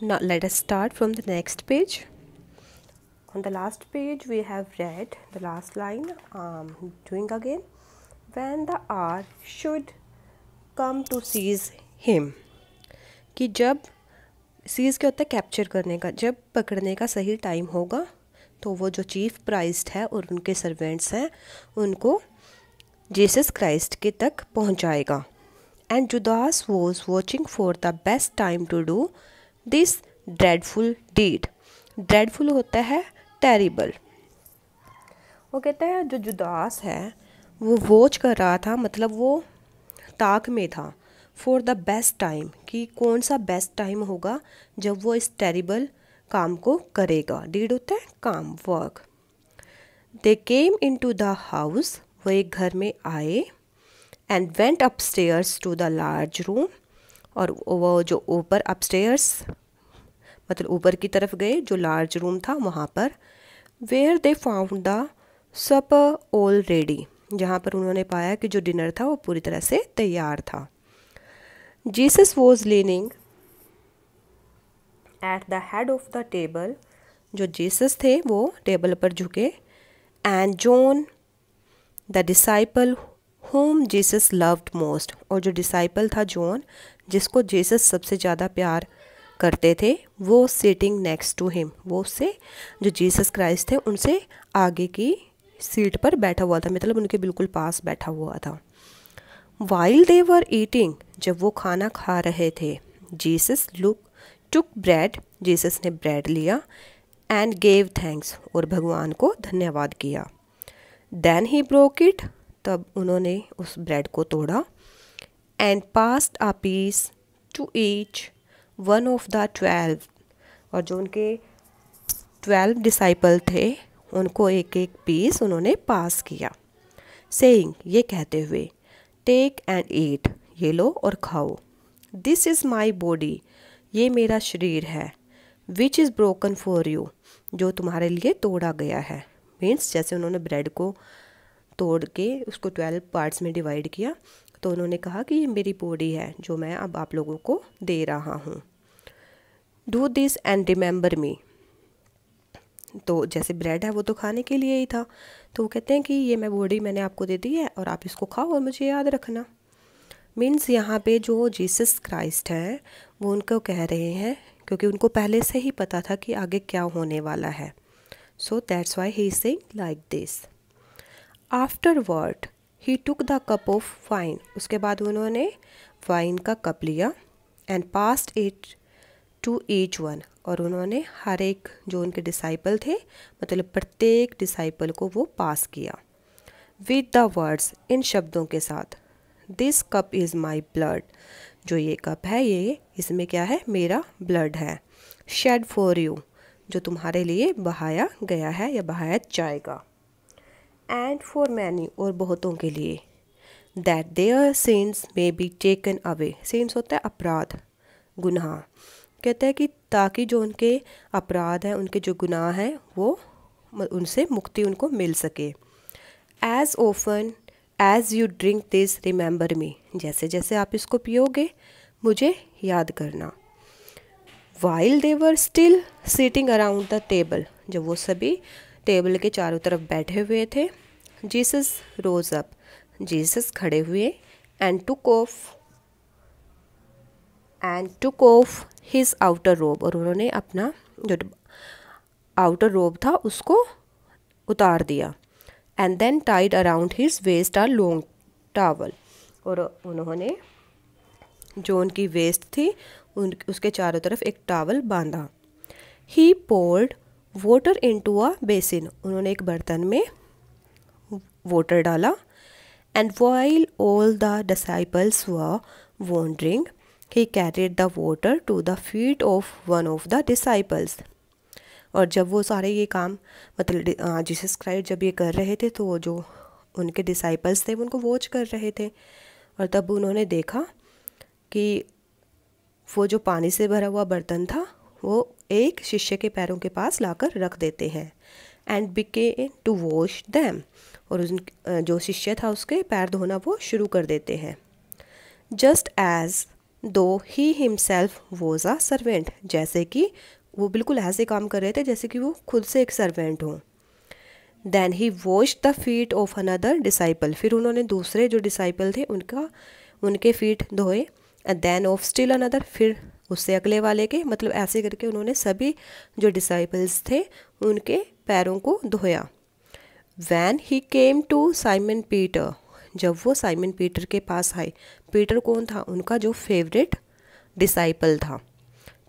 Now let us start from the next page. On the last page we have read the last line um, doing again when the R should come to seize him ki jab seize क्या hota है capture करने का जब पकड़ने का सही time होगा तो वो जो चीफ प्राइस्ट है और उनके सर्वेंट्स हैं उनको जीसस क्राइस्ट के तक पहुंचाएगा and Judas was watching for the best time to do this dreadful deed dreadful होता है टेरिबल वो कहता है जो जुदास है वो वॉच कर रहा था मतलब वो ताक में था फॉर द बेस्ट टाइम कि कौन सा बेस्ट टाइम होगा जब वो इस टेरिबल काम को करेगा डीड होता है काम work they came into the house वो एक घर में आए and went upstairs to the large room और वो जो ऊपर अपस्टेयर्स मतलब ऊपर की तरफ गए जो लार्ज रूम था वहाँ पर where they found the supper all ready जहाँ पर उन्होंने पाया कि जो डिनर था वो पूरी तरह से तैयार था Jesus was leaning at the head of the table जो जीसस थे वो टेबल पर झुके and John the disciple whom Jesus loved most और जो डिसाइपल था जॉन जिसको जीसस सबसे ज़्यादा प्यार करते थे वो सीटिंग नेक्स्ट टू हिम वो उससे जो जीसस क्राइस्ट थे उनसे आगे की सीट पर बैठा हुआ था मतलब उनके बिल्कुल पास बैठा हुआ था वाइल दे वर ईटिंग जब वो खाना खा रहे थे Jesus look took bread Jesus ने ब्रेड लिया एंड गेव थैंक्स और भगवान को धन्यवाद किया देन ही ब्रोक इट तब उन्होंने उस ब्रेड को तोड़ा and passed a piece to each one of the twelve और जो उनके ट्वेल्व डिसाइपल थे उनको एक एक पीस उन्होंने पास किया सेइंग ये कहते हुए टेक एंड ईट ये लो और खाओ दिस इज़ माई बॉडी ये मेरा शरीर है which is broken for you जो तुम्हारे लिए तोड़ा गया है मीन्स जैसे उन्होंने ब्रेड को तोड़ के उसको ट्वेल्व पार्ट्स में डिवाइड किया तो उन्होंने कहा कि ये मेरी बॉडी है जो मैं अब आप लोगों को दे रहा हूँ do this and remember me तो जैसे ब्रेड है वो तो खाने के लिए ही था तो वो कहते हैं कि ये मैं बॉडी मैंने आपको दे दी है और आप इसको खाओ और मुझे याद रखना मीन्स यहाँ पे जो जीसस क्राइस्ट हैं वो उनको कह रहे हैं क्योंकि उनको पहले से ही पता था कि आगे क्या होने वाला है so that's why he sing like this afterward he took the cup of wine उसके बाद उन्होंने वाइन का कप लिया and passed it to each one और उन्होंने हर एक जो उनके डिसाइपल थे मतलब प्रत्येक डिसाइपल को वो पास किया विद द वर्ड्स इन शब्दों के साथ this cup is my blood जो ये कप है ये इसमें क्या है मेरा ब्लड है शेड फॉर यू जो तुम्हारे लिए बहाया गया है या बहाया जाएगा एंड फॉर मैनी और बहुतों के लिए that their sins may be taken away sins होता है अपराध गुनाह कहता है कि ताकि जो उनके अपराध हैं उनके जो गुनाह हैं वो उनसे मुक्ति उनको मिल सके as often as you drink this remember me जैसे जैसे आप इसको पियोगे मुझे याद करना while they were still sitting around the table जब वो सभी टेबल के चारों तरफ बैठे हुए थे जीसस रोज अप जीसस खड़े हुए and took off and took off his outer robe और उन्होंने अपना जो आउटर रोब था उसको उतार दिया and then tied around his waist a long towel और उन्होंने जो उनकी वेस्ट थी उन उसके चारों तरफ एक टावल बांधा he poured water into a basin उन्होंने एक बर्तन में वाटर डाला and while all the disciples were wondering he carried the water to the feet of one of the disciples और जब वो सारे ये काम मतलब जीसस क्राइस्ट जब ये कर रहे थे तो वो जो उनके डिसाइपल्स थे उनको वॉच कर रहे थे और तब उन्होंने देखा कि वो जो पानी से भरा हुआ बर्तन था वो एक शिष्य के पैरों के पास लाकर रख देते हैं एंड बिके टू वॉश दैम और उन जो शिष्य था उसके पैर धोना वो शुरू कर देते हैं just as though he himself was a servant जैसे कि वो बिल्कुल ऐसे काम कर रहे थे जैसे कि वो खुद से एक सर्वेंट हों then he washed the feet of another disciple फिर उन्होंने दूसरे जो डिसाइपल थे उनका उनके फीट धोए देन ऑफ स्टिल अनदर फिर उससे अगले वाले के मतलब ऐसे करके उन्होंने सभी जो डिसाइपल्स थे उनके पैरों को धोया when he came to Simon Peter जब वो साइमन पीटर के पास आए पीटर कौन था उनका जो फेवरेट डिसाइपल था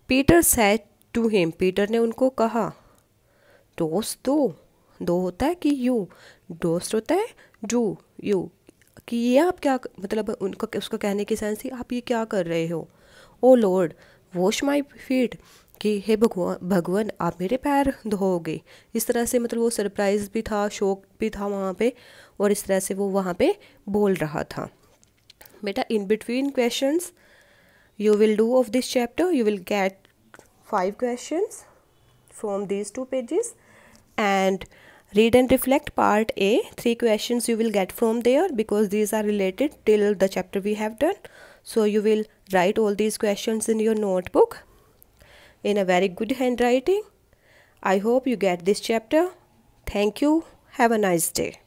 Peter said to him Peter ने उनको कहा दोस्त दो दो होता है कि यू डोस्ट होता है डू यू कि ये आप क्या मतलब उनका उसका कहने की सेंस थी आप ये क्या कर रहे हो oh Lord wash my feet कि हे भगवान भगवान आप मेरे पैर धोओगे इस तरह से मतलब वो सरप्राइज़ भी था शौक भी था वहाँ पे और इस तरह से वो वहाँ पे बोल रहा था बेटा in between questions you will do of this chapter you will get five questions from these two pages and read and reflect part A three questions you will get from there because these are related till the chapter we have done so you will write all these questions in your notebook in a very good handwriting. I hope you get this chapter. Thank you. Have a nice day.